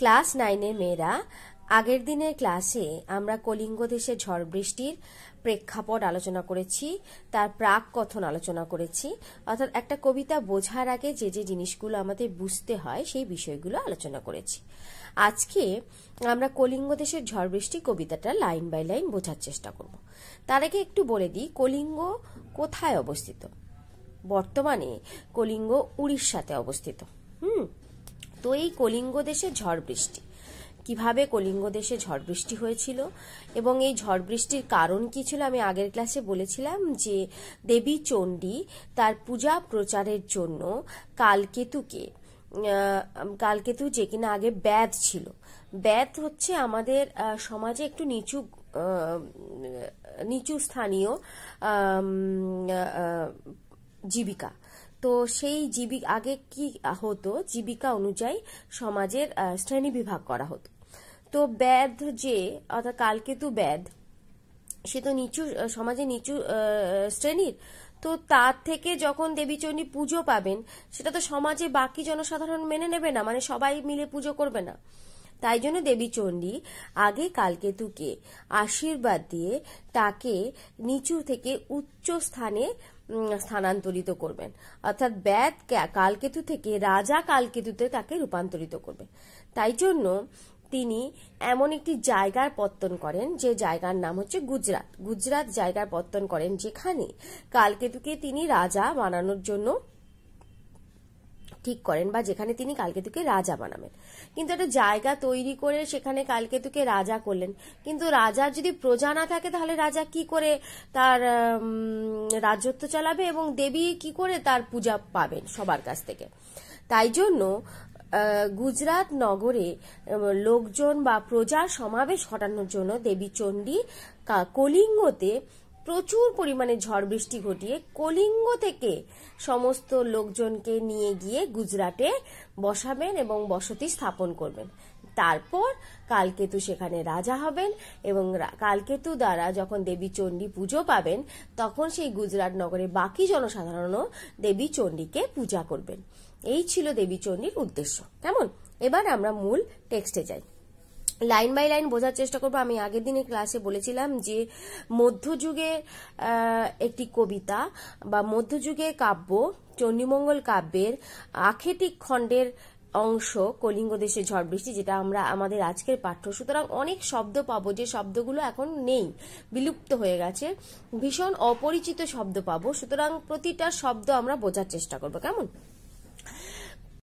class নাইনের মেয়েরা আগের দিনের ক্লাসে আমরা কলিঙ্গ দেশে ঝড় বৃষ্টির প্রেক্ষাপট আলোচনা করেছি তার প্রাক কথন আলোচনা করেছি অর্থাৎ একটা কবিতা বোঝার আগে যে যে জিনিসগুলো আমাদের বুঝতে হয় সেই বিষয়গুলো আলোচনা করেছি আজকে আমরা কলিঙ্গ দেশের ঝড় বৃষ্টি কবিতাটা লাইন বাই লাইন বোঝার চেষ্টা করব তার আগে একটু বলে দিই কলিঙ্গ কোথায় অবস্থিত বর্তমানে কলিঙ্গ উড়িষ্যাতে অবস্থিত হুম তো এই কলিঙ্গ দেশে ঝড় বৃষ্টি কিভাবে কলিঙ্গ দেশে ঝড় বৃষ্টি হয়েছিল এবং এই ঝড় বৃষ্টির কারণ কি ছিল আমি আগের ক্লাসে বলেছিলাম যে দেবী চণ্ডী তার পূজা প্রচারের জন্য কালকেতুকে কালকেতু যে কিনা আগে ব্যাধ ছিল ব্যাধ হচ্ছে আমাদের সমাজে একটু নিচু নিচু স্থানীয় জীবিকা তো সেই জীবি আগে কি হতো জীবিকা অনুযায়ী সমাজের শ্রেণী বিভাগ করা হতো তো ব্যাধ যে অর্থাৎ কালকেতু ব্যাধ সে তো নিচু সমাজে নিচু শ্রেণীর তো তার থেকে যখন দেবীচণ্ডী পুজো পাবেন সেটা তো সমাজে বাকি জনসাধারণ মেনে নেবে না মানে সবাই মিলে পুজো করবে না তাই জন্য দেবী চণ্ডী আগে কালকেতুকে আশীর্বাদ দিয়ে তাকে নিচু থেকে উচ্চ স্থানে স্থানান্তরিত করবেন অর্থাৎ ব্যাদ কালকেতু থেকে রাজা কালকেতুতে তাকে রূপান্তরিত করবেন তাই জন্য তিনি এমন একটি জায়গার পত্তন করেন যে জায়গার নাম হচ্ছে গুজরাট গুজরাট জায়গার পত্তন করেন যেখানে কালকেতুকে তিনি রাজা বানানোর জন্য ঠিক করেন বা যেখানে তিনি কালকেতুকে রাজা বানাবেন কিন্তু একটা জায়গা তৈরি করে সেখানে কালকেতুকে রাজা করলেন কিন্তু রাজার যদি প্রজা না থাকে তাহলে রাজা কি করে তার রাজত্ব চালাবে এবং দেবী কি করে তার পূজা পাবেন সবার কাছ থেকে তাই জন্য গুজরাট নগরে লোকজন বা প্রজার সমাবেশ ঘটানোর জন্য দেবী চণ্ডী কলিঙ্গতে প্রচুর পরিমাণে ঝড় বৃষ্টি ঘটিয়ে কলিঙ্গ থেকে সমস্ত লোকজনকে নিয়ে গিয়ে গুজরাটে বসাবেন এবং বসতি স্থাপন করবেন তারপর কালকেতু সেখানে রাজা হবেন এবং কালকেতু দ্বারা যখন দেবী চণ্ডী পুজো পাবেন তখন সেই গুজরাট নগরে বাকি জনসাধারণও দেবী চণ্ডীকে পূজা করবেন এই ছিল দেবী চণ্ডীর উদ্দেশ্য কেমন এবার আমরা মূল টেক্সটে যাই লাইন বাই লাইন বোঝার চেষ্টা করবো আমি আগের দিনে ক্লাসে বলেছিলাম যে মধ্যযুগে একটি কবিতা বা মধ্যযুগে কাব্য চণ্ডীমঙ্গল কাব্যের আখেটিক খণ্ডের অংশ কলিঙ্গ দেশে ঝড় বৃষ্টি যেটা আমরা আমাদের আজকের পাঠ্য সুতরাং অনেক শব্দ পাবো যে শব্দগুলো এখন নেই বিলুপ্ত হয়ে গেছে ভীষণ অপরিচিত শব্দ পাবো সুতরাং প্রতিটা শব্দ আমরা বোঝার চেষ্টা করবো কেমন